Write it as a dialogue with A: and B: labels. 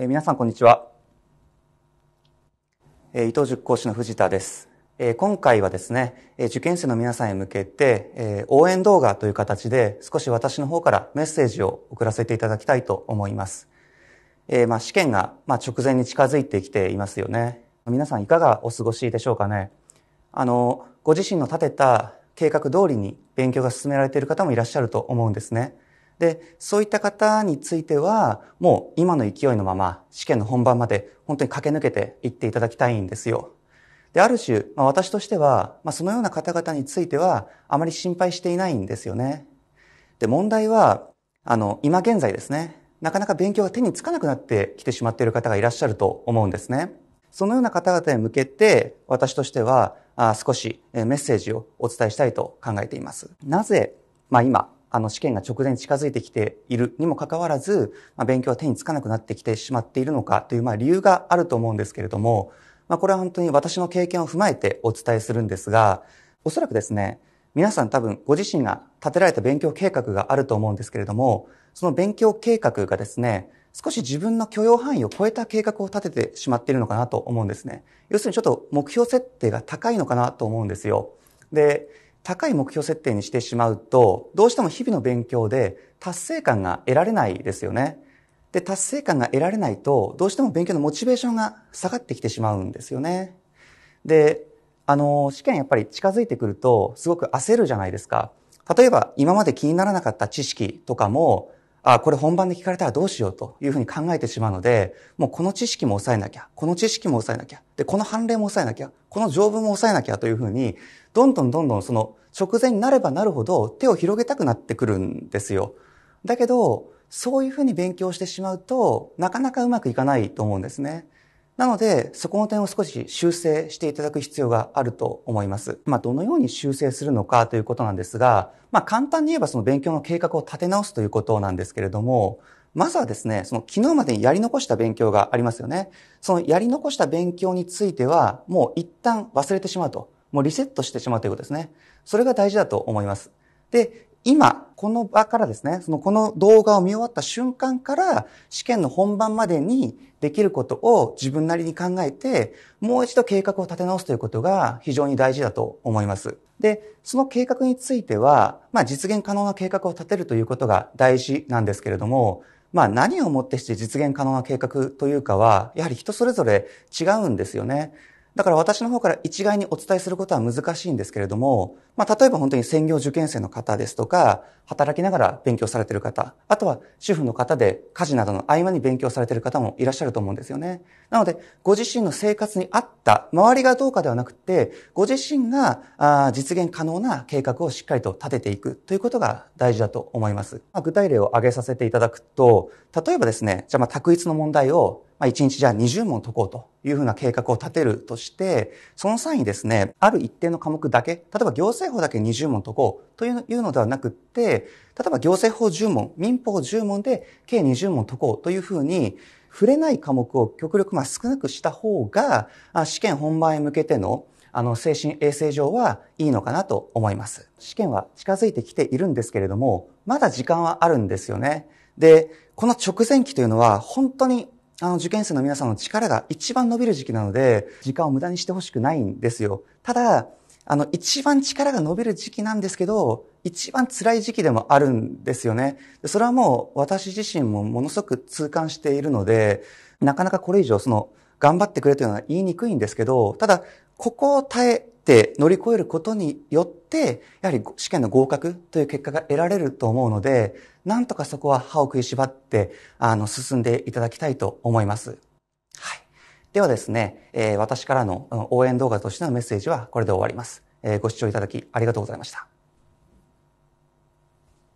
A: えー、皆さんこんにちは、えー、伊藤塾講師の藤田です、えー、今回はですね、えー、受験生の皆さんへ向けて、えー、応援動画という形で少し私の方からメッセージを送らせていただきたいと思います、えーまあ、試験が、まあ、直前に近づいてきていますよね皆さんいかがお過ごしでしょうかねあのご自身の立てた計画通りに勉強が進められている方もいらっしゃると思うんですねで、そういった方については、もう今の勢いのまま試験の本番まで本当に駆け抜けていっていただきたいんですよ。で、ある種、まあ、私としては、まあ、そのような方々については、あまり心配していないんですよね。で、問題は、あの、今現在ですね、なかなか勉強が手につかなくなってきてしまっている方がいらっしゃると思うんですね。そのような方々に向けて、私としては、あ少しメッセージをお伝えしたいと考えています。なぜ、まあ今、あの試験が直前に近づいてきているにもかかわらず、まあ、勉強は手につかなくなってきてしまっているのかという、まあ、理由があると思うんですけれども、まあ、これは本当に私の経験を踏まえてお伝えするんですが、おそらくですね、皆さん多分ご自身が立てられた勉強計画があると思うんですけれども、その勉強計画がですね、少し自分の許容範囲を超えた計画を立ててしまっているのかなと思うんですね。要するにちょっと目標設定が高いのかなと思うんですよ。で、高い目標設定にしてしまうと、どうしても日々の勉強で達成感が得られないですよね。で、達成感が得られないと、どうしても勉強のモチベーションが下がってきてしまうんですよね。で、あの、試験やっぱり近づいてくると、すごく焦るじゃないですか。例えば、今まで気にならなかった知識とかも、あ、これ本番で聞かれたらどうしようというふうに考えてしまうので、もうこの知識も抑えなきゃ、この知識も抑えなきゃ、で、この判例も抑えなきゃ、この条文も抑えなきゃというふうに、どんどんどんどんその直前になればなるほど手を広げたくなってくるんですよ。だけど、そういうふうに勉強してしまうと、なかなかうまくいかないと思うんですね。なので、そこの点を少し修正していただく必要があると思います。まあ、どのように修正するのかということなんですが、まあ、簡単に言えばその勉強の計画を立て直すということなんですけれども、まずはですね、その昨日までにやり残した勉強がありますよね。そのやり残した勉強については、もう一旦忘れてしまうと。もうリセットしてしまうということですね。それが大事だと思います。で、今、この場からですね、そのこの動画を見終わった瞬間から試験の本番までにできることを自分なりに考えて、もう一度計画を立て直すということが非常に大事だと思います。で、その計画については、まあ実現可能な計画を立てるということが大事なんですけれども、まあ何をもってして実現可能な計画というかは、やはり人それぞれ違うんですよね。だから私の方から一概にお伝えすることは難しいんですけれども、まあ、例えば本当に専業受験生の方ですとか、働きながら勉強されている方、あとは主婦の方で家事などの合間に勉強されている方もいらっしゃると思うんですよね。なので、ご自身の生活に合った、周りがどうかではなくて、ご自身が実現可能な計画をしっかりと立てていくということが大事だと思います。まあ、具体例を挙げさせていただくと、例えばですね、じゃあまあ択一の問題をまあ、1日じゃあ20問解こうというふうな計画を立てるとして、その際にですね、ある一定の科目だけ、例えば行政法だけ20問解こうというのではなくって、例えば行政法10問、民法10問で計20問解こうというふうに、触れない科目を極力まあ少なくした方が、試験本番へ向けてのあの、精神衛生上はいいのかなと思います。試験は近づいてきているんですけれども、まだ時間はあるんですよね。で、この直前期というのは本当にあの、受験生の皆さんの力が一番伸びる時期なので、時間を無駄にしてほしくないんですよ。ただ、あの、一番力が伸びる時期なんですけど、一番辛い時期でもあるんですよね。それはもう私自身もものすごく痛感しているので、なかなかこれ以上その、頑張ってくれというのは言いにくいんですけど、ただ、ここを耐えて乗り越えることによって、やはり試験の合格という結果が得られると思うので、なんとかそこは歯を食いしばって、あの、進んでいただきたいと思います。はい。ではですね、えー、私からの応援動画としてのメッセージはこれで終わります。えー、ご視聴いただきありがとうございました。